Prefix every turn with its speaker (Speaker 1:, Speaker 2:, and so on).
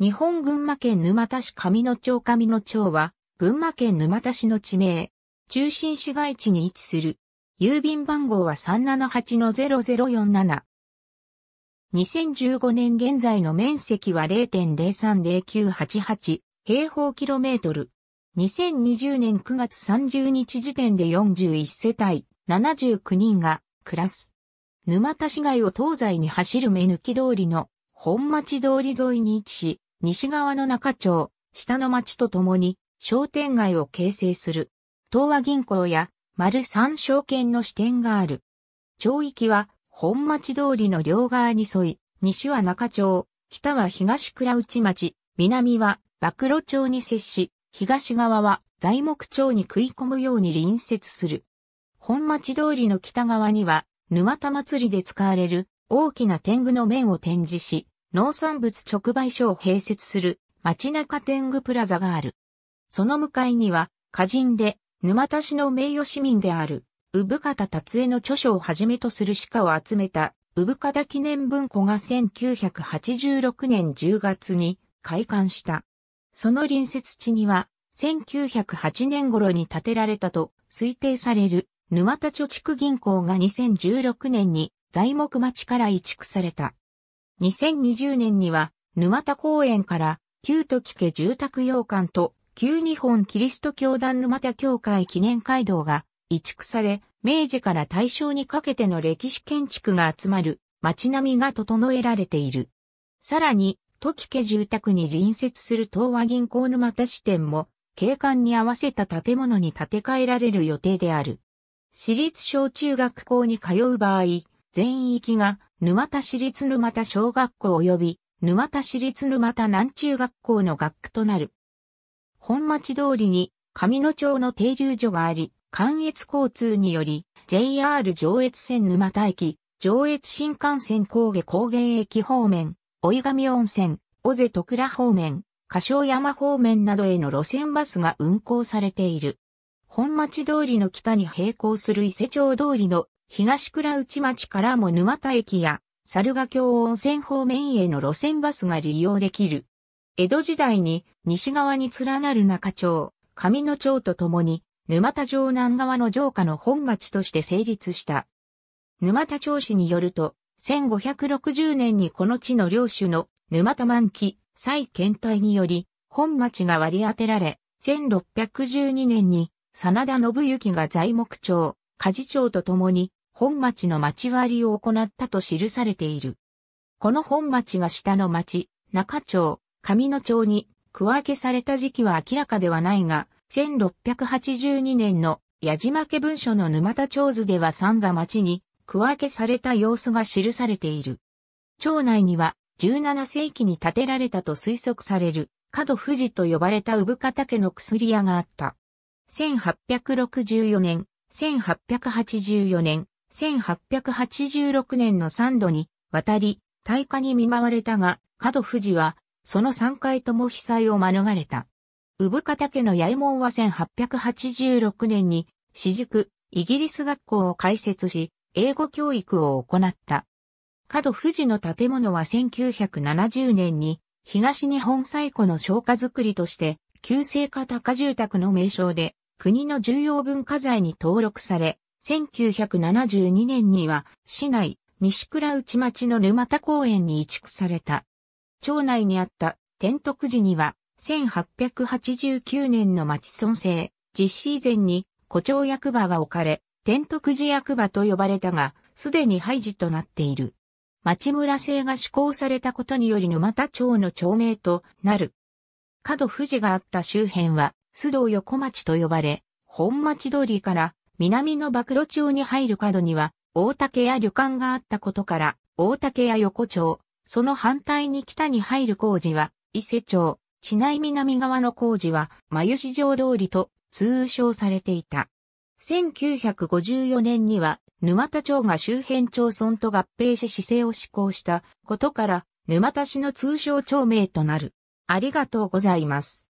Speaker 1: 日本群馬県沼田市上野町上野町は、群馬県沼田市の地名、中心市街地に位置する。郵便番号は378-0047。2015年現在の面積は0.030988平方キロメートル。2020年9月30日時点で41世帯79人が暮らす。沼田市街を東西に走る目抜き通りの本町通り沿いに位置し、西側の中町、下の町とともに商店街を形成する。東和銀行や丸三証券の支店がある。町域は本町通りの両側に沿い、西は中町、北は東倉内町、南は暴露町に接し、東側は材木町に食い込むように隣接する。本町通りの北側には、沼田祭りで使われる大きな天狗の面を展示し、農産物直売所を併設する街中天狗プラザがある。その向かいには、歌人で、沼田市の名誉市民である、産方達江の著書をはじめとする鹿を集めた、産方記念文庫が1986年10月に開館した。その隣接地には、1908年頃に建てられたと推定される沼田貯蓄銀行が2016年に材木町から移築された。2020年には、沼田公園から、旧時家住宅洋館と、旧日本キリスト教団沼田教会記念街道が移築され、明治から大正にかけての歴史建築が集まる街並みが整えられている。さらに、時家住宅に隣接する東和銀行沼田支店も、景観に合わせた建物に建て替えられる予定である。私立小中学校に通う場合、全域が沼田市立沼田小学校及び、沼田市立沼田南中学校の学区となる。本町通りに、上野町の停留所があり、関越交通により、JR 上越線沼田駅、上越新幹線高下高原駅方面、追上温泉、尾瀬徳倉方面、歌唱山方面などへの路線バスが運行されている。本町通りの北に並行する伊勢町通りの東倉内町からも沼田駅や、猿ヶ京温泉方面への路線バスが利用できる。江戸時代に西側に連なる中町、上野町とともに、沼田城南側の城下の本町として成立した。沼田町市によると、1560年にこの地の領主の沼田満期、再検体により、本町が割り当てられ、1612年に、真田信行が材木町、鍛冶町と共に本町の町割りを行ったと記されている。この本町が下の町、中町、上野町に区分けされた時期は明らかではないが、1682年の矢島家文書の沼田町図では三が町に区分けされた様子が記されている。町内には17世紀に建てられたと推測される角富士と呼ばれた産家の薬屋があった。1864年、1884年、1886年の3度に渡り、大火に見舞われたが、角富士は、その3回とも被災を免れた。産方家の八重門は1886年に、私塾、イギリス学校を開設し、英語教育を行った。角富士の建物は1970年に、東日本最古の消火造りとして、旧制化高住宅の名称で国の重要文化財に登録され、1972年には市内西倉内町の沼田公園に移築された。町内にあった天徳寺には1889年の町村制実施以前に古町役場が置かれ、天徳寺役場と呼ばれたが、すでに廃寺となっている。町村制が施行されたことにより沼田町の町名となる。角富士があった周辺は須藤横町と呼ばれ、本町通りから南の暴露町に入る角には大竹屋旅館があったことから、大竹屋横町、その反対に北に入る工事は伊勢町、市内南側の工事は眉市場通りと通称されていた。1954年には沼田町が周辺町村と合併し市勢を施行したことから沼田市の通称町名となる。ありがとうございます。